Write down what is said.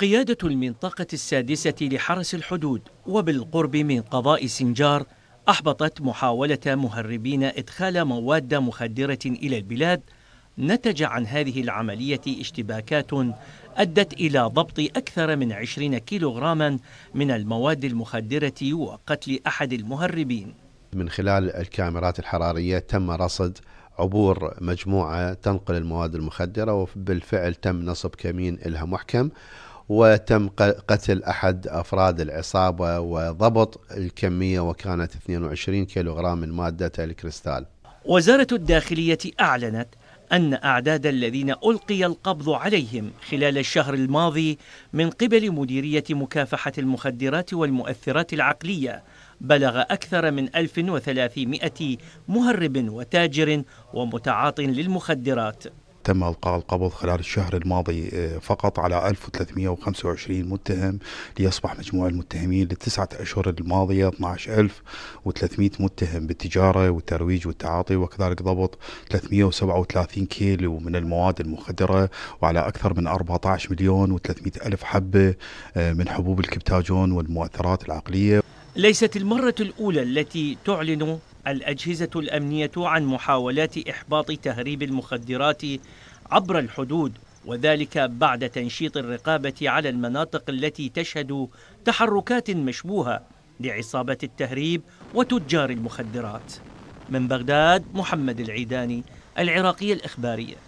قيادة المنطقة السادسة لحرس الحدود وبالقرب من قضاء سنجار أحبطت محاولة مهربين إدخال مواد مخدرة إلى البلاد نتج عن هذه العملية اشتباكات أدت إلى ضبط أكثر من 20 كيلوغراما من المواد المخدرة وقتل أحد المهربين من خلال الكاميرات الحرارية تم رصد عبور مجموعة تنقل المواد المخدرة وبالفعل تم نصب كمين إلها محكم وتم قتل أحد أفراد العصابة وضبط الكمية وكانت 22 كيلوغرام من مادة الكريستال وزارة الداخلية أعلنت أن أعداد الذين ألقي القبض عليهم خلال الشهر الماضي من قبل مديرية مكافحة المخدرات والمؤثرات العقلية بلغ أكثر من 1300 مهرب وتاجر ومتعاط للمخدرات تم إلقاء القبض خلال الشهر الماضي آه، فقط على 1325 متهم ليصبح مجموع المتهمين للتسعة أشهر الماضية 12300 متهم بالتجارة والترويج والتعاطي وكذلك ضبط 337 كيلو من المواد المخدرة وعلى أكثر من 14 مليون و300 ألف حبة آه، من حبوب الكبتاجون والمؤثرات العقلية ليست المرة الأولى التي تعلن الأجهزة الأمنية عن محاولات إحباط تهريب المخدرات عبر الحدود وذلك بعد تنشيط الرقابة على المناطق التي تشهد تحركات مشبوهة لعصابة التهريب وتجار المخدرات من بغداد محمد العيداني العراقية الإخبارية